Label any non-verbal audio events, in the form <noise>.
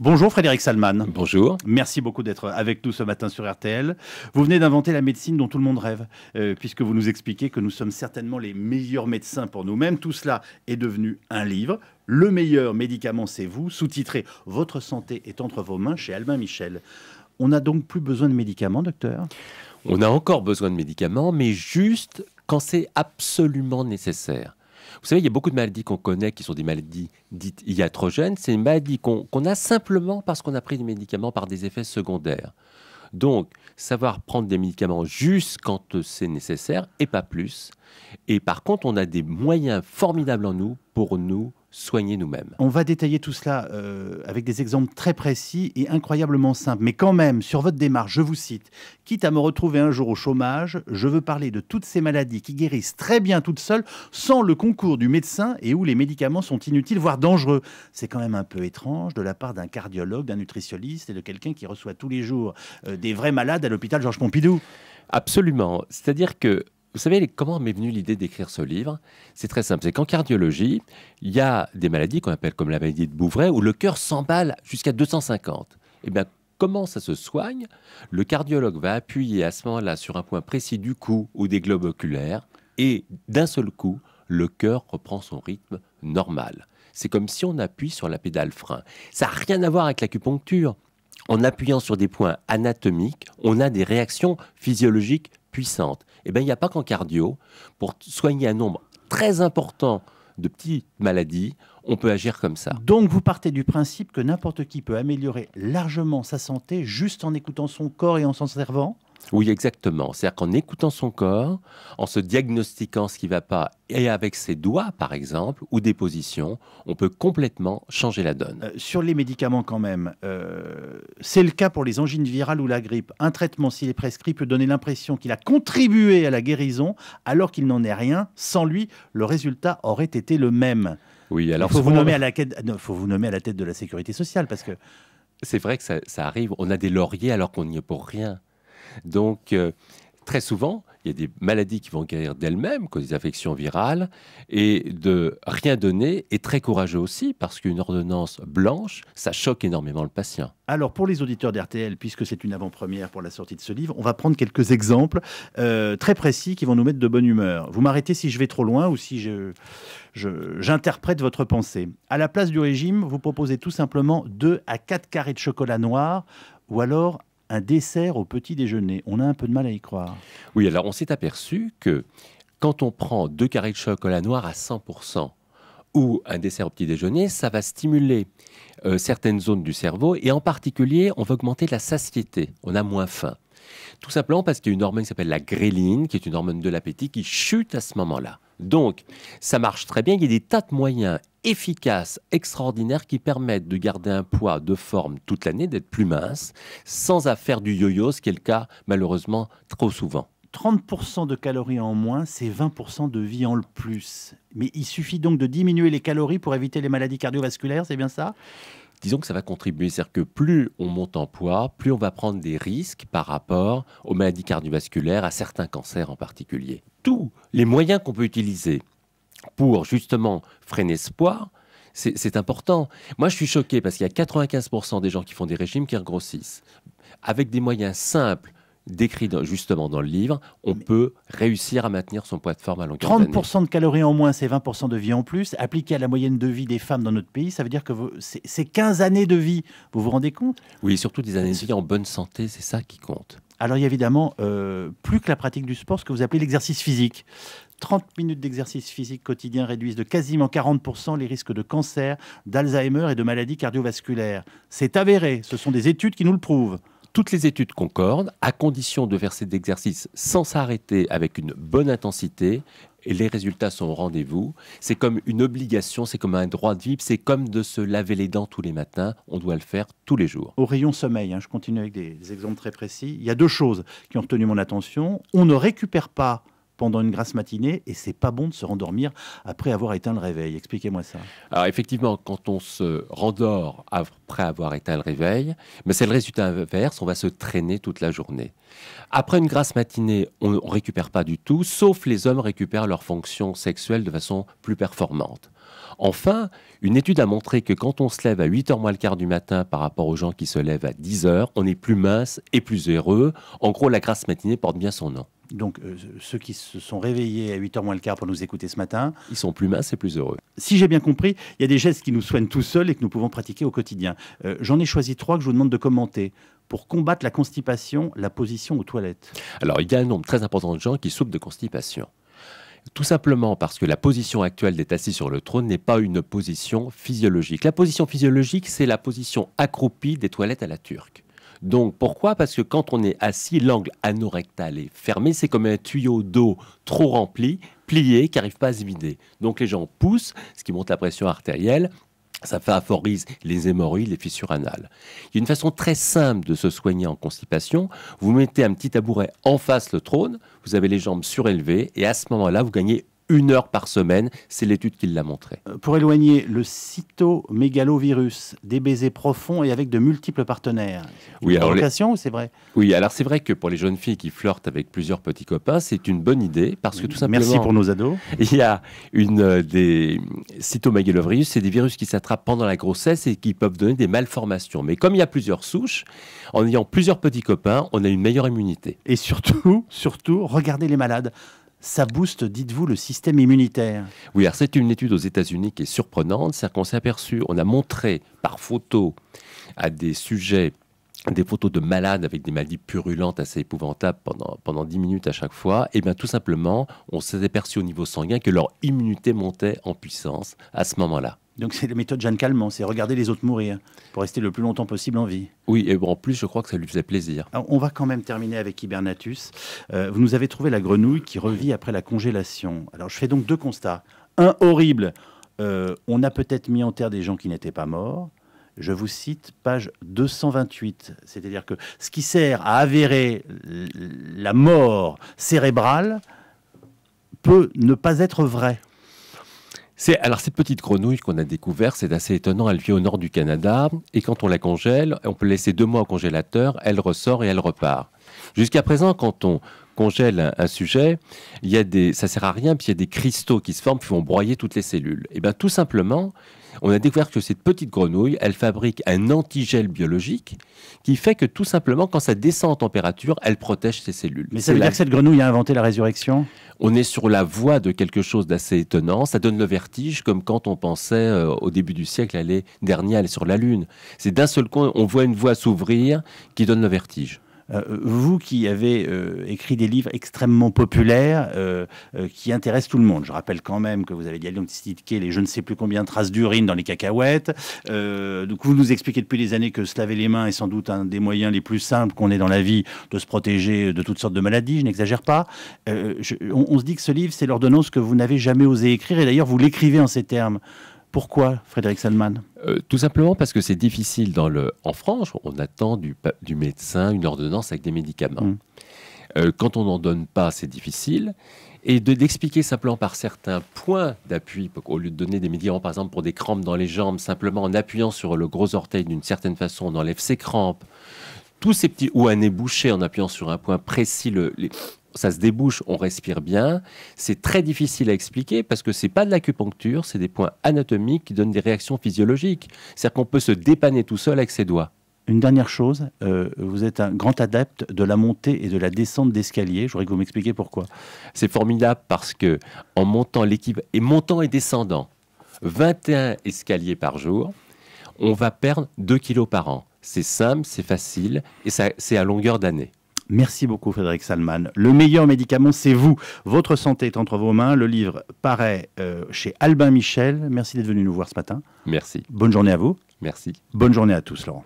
Bonjour Frédéric Salman. Bonjour. Merci beaucoup d'être avec nous ce matin sur RTL. Vous venez d'inventer la médecine dont tout le monde rêve, euh, puisque vous nous expliquez que nous sommes certainement les meilleurs médecins pour nous-mêmes. Tout cela est devenu un livre. Le meilleur médicament, c'est vous, sous-titré Votre santé est entre vos mains chez Albin Michel. On n'a donc plus besoin de médicaments, docteur On a encore besoin de médicaments, mais juste quand c'est absolument nécessaire. Vous savez, il y a beaucoup de maladies qu'on connaît qui sont des maladies dites iatrogènes. C'est une maladie qu'on a simplement parce qu'on a pris des médicaments par des effets secondaires. Donc, savoir prendre des médicaments juste quand c'est nécessaire et pas plus. Et par contre, on a des moyens formidables en nous pour nous soigner nous-mêmes. On va détailler tout cela euh, avec des exemples très précis et incroyablement simples. Mais quand même, sur votre démarche, je vous cite, quitte à me retrouver un jour au chômage, je veux parler de toutes ces maladies qui guérissent très bien toutes seules sans le concours du médecin et où les médicaments sont inutiles, voire dangereux. C'est quand même un peu étrange de la part d'un cardiologue, d'un nutritionniste et de quelqu'un qui reçoit tous les jours euh, des vrais malades à l'hôpital Georges Pompidou. Absolument. C'est-à-dire que vous savez comment m'est venue l'idée d'écrire ce livre C'est très simple. C'est qu'en cardiologie, il y a des maladies qu'on appelle comme la maladie de Bouvray où le cœur s'emballe jusqu'à 250. Et eh bien, comment ça se soigne Le cardiologue va appuyer à ce moment-là sur un point précis du cou ou des globes oculaires et d'un seul coup, le cœur reprend son rythme normal. C'est comme si on appuie sur la pédale frein. Ça n'a rien à voir avec l'acupuncture. En appuyant sur des points anatomiques, on a des réactions physiologiques puissantes. Eh bien, il n'y a pas qu'en cardio. Pour soigner un nombre très important de petites maladies, on peut agir comme ça. Donc vous partez du principe que n'importe qui peut améliorer largement sa santé juste en écoutant son corps et en s'en servant oui, exactement. C'est-à-dire qu'en écoutant son corps, en se diagnostiquant ce qui ne va pas, et avec ses doigts, par exemple, ou des positions, on peut complètement changer la donne. Euh, sur les médicaments, quand même, euh, c'est le cas pour les angines virales ou la grippe. Un traitement, s'il est prescrit, peut donner l'impression qu'il a contribué à la guérison, alors qu'il n'en est rien. Sans lui, le résultat aurait été le même. Oui, alors. Il faut, vous nommer à la... tête de la sécurité sociale, parce que. C'est vrai que ça arrive. On a des lauriers alors qu'on n'y est pour rien. Donc, euh, très souvent, il y a des maladies qui vont guérir d'elles-mêmes, comme des infections virales, et de rien donner est très courageux aussi, parce qu'une ordonnance blanche, ça choque énormément le patient. Alors, pour les auditeurs d'RTL, puisque c'est une avant-première pour la sortie de ce livre, on va prendre quelques exemples euh, très précis qui vont nous mettre de bonne humeur. Vous m'arrêtez si je vais trop loin ou si j'interprète je, j'interprète votre pensée. À la place du régime, vous proposez tout simplement 2 à 4 carrés de chocolat noir ou alors un dessert au petit déjeuner. On a un peu de mal à y croire. Oui, alors on s'est aperçu que quand on prend deux carrés de chocolat noir à 100% ou un dessert au petit déjeuner, ça va stimuler euh, certaines zones du cerveau et en particulier, on va augmenter la satiété. On a moins faim. Tout simplement parce qu'il y a une hormone qui s'appelle la gréline, qui est une hormone de l'appétit, qui chute à ce moment-là. Donc, ça marche très bien. Il y a des tas de moyens efficaces, extraordinaires, qui permettent de garder un poids de forme toute l'année, d'être plus mince, sans affaire du yo-yo, ce qui est le cas malheureusement trop souvent. 30% de calories en moins, c'est 20% de vie en plus. Mais il suffit donc de diminuer les calories pour éviter les maladies cardiovasculaires, c'est bien ça disons que ça va contribuer. C'est-à-dire que plus on monte en poids, plus on va prendre des risques par rapport aux maladies cardiovasculaires, à certains cancers en particulier. Tous les moyens qu'on peut utiliser pour justement freiner ce poids, c'est important. Moi, je suis choqué parce qu'il y a 95% des gens qui font des régimes qui regrossissent. Avec des moyens simples, décrits justement dans le livre, on peut réussir à maintenir son poids de forme à long terme. 30% de calories en moins, c'est 20% de vie en plus. Appliqué à la moyenne de vie des femmes dans notre pays, ça veut dire que c'est 15 années de vie. Vous vous rendez compte Oui, surtout des années de vie en bonne santé, c'est ça qui compte. Alors il y a évidemment euh, plus que la pratique du sport, ce que vous appelez l'exercice physique. 30 minutes d'exercice physique quotidien réduisent de quasiment 40% les risques de cancer, d'Alzheimer et de maladies cardiovasculaires. C'est avéré, ce sont des études qui nous le prouvent toutes les études concordent, à condition de verser cet exercice sans s'arrêter avec une bonne intensité, et les résultats sont au rendez-vous. C'est comme une obligation, c'est comme un droit de vivre, c'est comme de se laver les dents tous les matins. On doit le faire tous les jours. Au rayon sommeil, hein, je continue avec des, des exemples très précis. Il y a deux choses qui ont retenu mon attention. On ne récupère pas pendant une grasse matinée et c'est pas bon de se rendormir après avoir éteint le réveil. Expliquez-moi ça. Alors effectivement, quand on se rendort après avoir éteint le réveil, mais c'est le résultat inverse, on va se traîner toute la journée. Après une grasse matinée, on ne récupère pas du tout, sauf les hommes récupèrent leurs fonctions sexuelles de façon plus performante. Enfin, une étude a montré que quand on se lève à 8h moins le quart du matin par rapport aux gens qui se lèvent à 10h, on est plus mince et plus heureux. En gros, la grasse matinée porte bien son nom donc euh, ceux qui se sont réveillés à 8h moins le quart pour nous écouter ce matin. Ils sont plus minces et plus heureux. Si j'ai bien compris, il y a des gestes qui nous soignent tout seuls et que nous pouvons pratiquer au quotidien. Euh, j'en ai choisi trois que je vous demande de commenter. Pour combattre la constipation, la position aux toilettes. Alors, il y a un nombre très important de gens qui souffrent de constipation. Tout simplement parce que la position actuelle d'être assis sur le trône n'est pas une position physiologique. La position physiologique, c'est la position accroupie des toilettes à la turque. Donc pourquoi Parce que quand on est assis, l'angle anorectal est fermé, c'est comme un tuyau d'eau trop rempli, plié, qui n'arrive pas à se vider. Donc les gens poussent, ce qui monte la pression artérielle, ça favorise les hémorroïdes, les fissures anales. Il y a une façon très simple de se soigner en constipation. Vous mettez un petit tabouret en face le trône, vous avez les jambes surélevées et à ce moment-là, vous gagnez une heure par semaine. C'est l'étude qui l'a montré. Euh, pour éloigner le cytomégalovirus des baisers profonds et avec de multiples partenaires. Oui, alors c'est vrai. Oui, alors c'est vrai que pour les jeunes filles qui flirtent avec plusieurs petits copains, c'est une bonne idée parce que tout simplement. Merci pour nos ados. <laughs> Il y a une euh, des cytomégalovirus, c'est des virus qui s'attrapent pendant la grossesse et qui peuvent donner des malformations. Mais comme il y a plusieurs souches, en ayant plusieurs petits copains, on a une meilleure immunité. Et surtout, <laughs> surtout, regardez les malades ça booste, dites-vous, le système immunitaire. Oui, alors c'est une étude aux États-Unis qui est surprenante, c'est-à-dire qu'on s'est aperçu, on a montré par photo à des sujets des photos de malades avec des maladies purulentes assez épouvantables pendant, pendant 10 minutes à chaque fois, et eh bien tout simplement, on s'est aperçu au niveau sanguin que leur immunité montait en puissance à ce moment-là. Donc c'est la méthode Jeanne Calment, c'est regarder les autres mourir pour rester le plus longtemps possible en vie. Oui, et en plus je crois que ça lui faisait plaisir. on va quand même terminer avec Hibernatus. Euh, vous nous avez trouvé la grenouille qui revit après la congélation. Alors je fais donc deux constats. Un horrible, euh, on a peut-être mis en terre des gens qui n'étaient pas morts. Je vous cite page 228, c'est-à-dire que ce qui sert à avérer la mort cérébrale peut ne pas être vrai alors cette petite grenouille qu'on a découverte, c'est assez étonnant. Elle vit au nord du Canada et quand on la congèle, on peut laisser deux mois au congélateur, elle ressort et elle repart. Jusqu'à présent, quand on congèle un, sujet, il y a des, ça sert à rien, puis il y a des cristaux qui se forment, puis vont broyer toutes les cellules. Et eh bien tout simplement, on a découvert que cette petite grenouille, elle fabrique un antigel biologique qui fait que tout simplement, quand ça descend en température, elle protège ses cellules. Mais ça veut dire que cette grenouille a inventé la résurrection On est sur la voie de quelque chose d'assez étonnant. Ça donne le vertige, comme quand on pensait euh, au début du siècle aller dernier aller sur la Lune. C'est d'un seul coup, on voit une voie s'ouvrir qui donne le vertige. Euh, vous qui avez euh, écrit des livres extrêmement populaires euh, qui intéressent tout le monde, je rappelle quand même que vous avez diagnostiqué les je ne sais plus combien de traces d'urine dans les cacahuètes. donc vous nous expliquez depuis des années que se laver les mains est sans doute un des moyens les plus simples qu'on ait dans la vie de se protéger de toutes sortes de maladies, je n'exagère pas. on se dit que ce livre, c'est l'ordonnance que vous n'avez jamais osé écrire, et d'ailleurs vous l'écrivez en ces termes. Pourquoi, Frédéric Salman euh, Tout simplement parce que c'est difficile dans le... en France. On attend du, médecin une ordonnance avec des médicaments. Mmh. Euh, quand on n'en donne pas, c'est difficile. Et de d'expliquer simplement par certains points d'appui, au lieu de donner des médicaments, par exemple, pour des crampes dans les jambes, simplement en appuyant sur le gros orteil d'une certaine façon, on enlève ces crampes tous ces petits ou un nez bouché en appuyant sur un point précis, le, ça se débouche, on respire bien. C'est très difficile à expliquer parce que c'est pas de l'acupuncture, c'est des points anatomiques qui donnent des réactions physiologiques. C'est-à-dire qu'on peut se dépanner tout seul avec ses doigts. Une dernière chose, euh, vous êtes un grand adepte de la montée et de la descente d'escalier. Je voudrais que vous m'expliquiez pourquoi. C'est formidable parce que en montant l'équipe et montant et descendant 21 escaliers par jour, on va perdre 2 kilos par an. C'est simple, c'est facile et c'est à longueur d'année. Merci beaucoup Frédéric Salman. Le meilleur médicament, c'est vous. Votre santé est entre vos mains. Le livre paraît euh, chez Albin Michel. Merci d'être venu nous voir ce matin. Merci. Bonne journée à vous. Merci. Bonne journée à tous, Laurent.